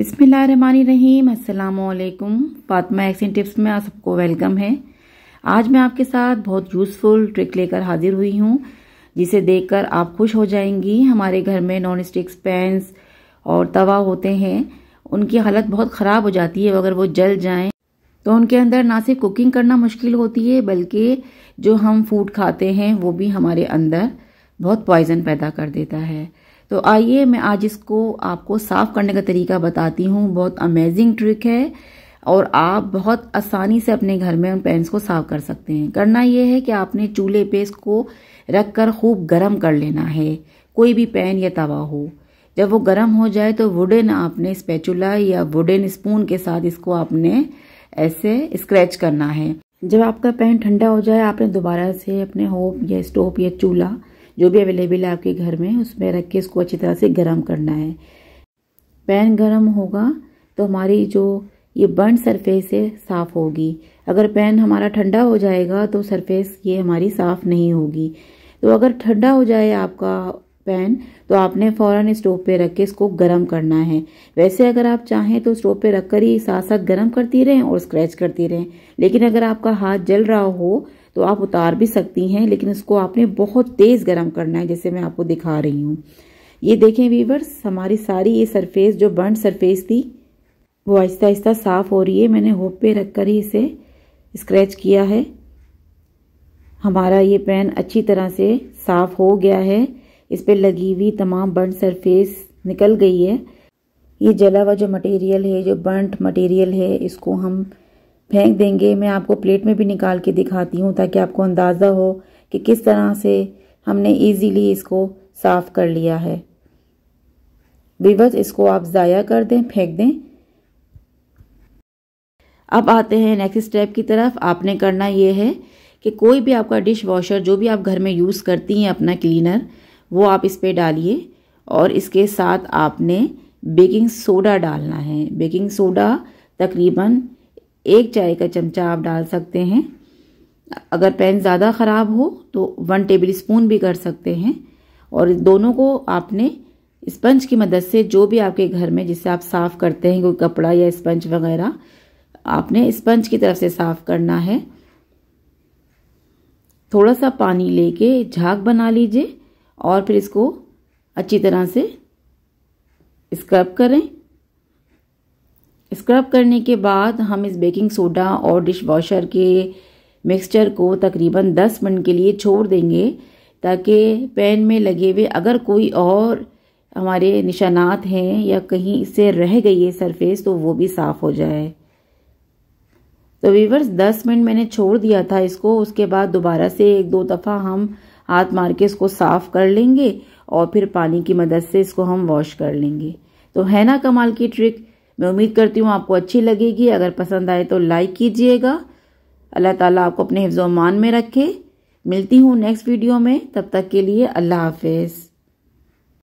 बिसमीम फातमा एक्सिन टिप्स में आप सबको वेलकम है आज मैं आपके साथ बहुत यूज़फुल ट्रिक लेकर हाजिर हुई हूँ जिसे देखकर आप खुश हो जाएंगी हमारे घर में नॉन स्टिक पैंस और तवा होते हैं उनकी हालत बहुत ख़राब हो जाती है अगर वो जल जाएं तो उनके अंदर ना सिर्फ कुकिंग करना मुश्किल होती है बल्कि जो हम फूड खाते हैं वो भी हमारे अंदर बहुत पॉइजन पैदा कर देता है तो आइए मैं आज इसको आपको साफ़ करने का तरीका बताती हूँ बहुत अमेजिंग ट्रिक है और आप बहुत आसानी से अपने घर में उन पैंस को साफ कर सकते हैं करना यह है कि आपने चूल्हे पे इसको रख कर खूब गर्म कर लेना है कोई भी पैन या तवा हो जब वो गर्म हो जाए तो वुडन आपने स्पेचुला या वुडन स्पून के साथ इसको आपने ऐसे स्क्रैच करना है जब आपका पैन ठंडा हो जाए आपने दोबारा से अपने होप या स्टोव या चूल्हा जो भी अवेलेबल है आपके घर में उसमें रख के इसको अच्छी तरह से गर्म करना है पैन गर्म होगा तो हमारी जो ये बर्न सरफेस है साफ़ होगी अगर पैन हमारा ठंडा हो जाएगा तो सरफेस ये हमारी साफ़ नहीं होगी तो अगर ठंडा हो जाए आपका पैन तो आपने फ़ौरन स्टोव पे रख के इसको गर्म करना है वैसे अगर आप चाहें तो स्टोव पे रख कर ही साथ साथ गर्म करती रहें और स्क्रैच करती रहें लेकिन अगर आपका हाथ जल रहा हो तो आप उतार भी सकती हैं लेकिन इसको आपने बहुत तेज़ गर्म करना है जैसे मैं आपको दिखा रही हूँ ये देखें वीवर्स हमारी सारी ये सरफेस जो बर्न सरफेस थी वो आहिस्ता आहिस्ता साफ़ हो रही है मैंने होप पे रख कर ही इसे स्क्रैच किया है हमारा ये पेन अच्छी तरह से साफ़ हो गया है इस पर लगी हुई तमाम बर्न सरफेस निकल गई है ये जला हुआ जो मटेरियल है जो बर्न मटेरियल है इसको हम फेंक देंगे मैं आपको प्लेट में भी निकाल के दिखाती हूँ ताकि आपको अंदाज़ा हो कि किस तरह से हमने इजीली इसको साफ़ कर लिया है बेबस इसको आप ज़ाया कर दें फेंक दें अब आते हैं नेक्स्ट स्टेप की तरफ आपने करना ये है कि कोई भी आपका डिश वॉशर जो भी आप घर में यूज़ करती हैं अपना क्लीनर वो आप इस पर डालिए और इसके साथ आपने बेकिंग सोडा डालना है बेकिंग सोडा तकरीबन एक चाय का चमचा आप डाल सकते हैं अगर पैन ज़्यादा ख़राब हो तो वन टेबल स्पून भी कर सकते हैं और दोनों को आपने स्पंज की मदद से जो भी आपके घर में जिसे आप साफ़ करते हैं कोई कपड़ा या स्पंज वगैरह आपने स्पंज की तरफ से साफ़ करना है थोड़ा सा पानी लेके झाग बना लीजिए और फिर इसको अच्छी तरह से स्क्रब करें स्क्रब करने के बाद हम इस बेकिंग सोडा और डिश वॉशर के मिक्सचर को तकरीबन 10 मिनट के लिए छोड़ देंगे ताकि पैन में लगे हुए अगर कोई और हमारे निशानात हैं या कहीं इससे रह गई है सरफेस तो वो भी साफ़ हो जाए तो वीवर्स 10 मिनट मैंने छोड़ दिया था इसको उसके बाद दोबारा से एक दो दफ़ा हम हाथ मार के इसको साफ़ कर लेंगे और फिर पानी की मदद से इसको हम वॉश कर लेंगे तो है ना कमाल की ट्रिक मैं उम्मीद करती हूँ आपको अच्छी लगेगी अगर पसंद आए तो लाइक कीजिएगा अल्लाह ताला आपको अपने हिफ्ज़ मान में रखे मिलती हूँ नेक्स्ट वीडियो में तब तक के लिए अल्लाह हाफिज़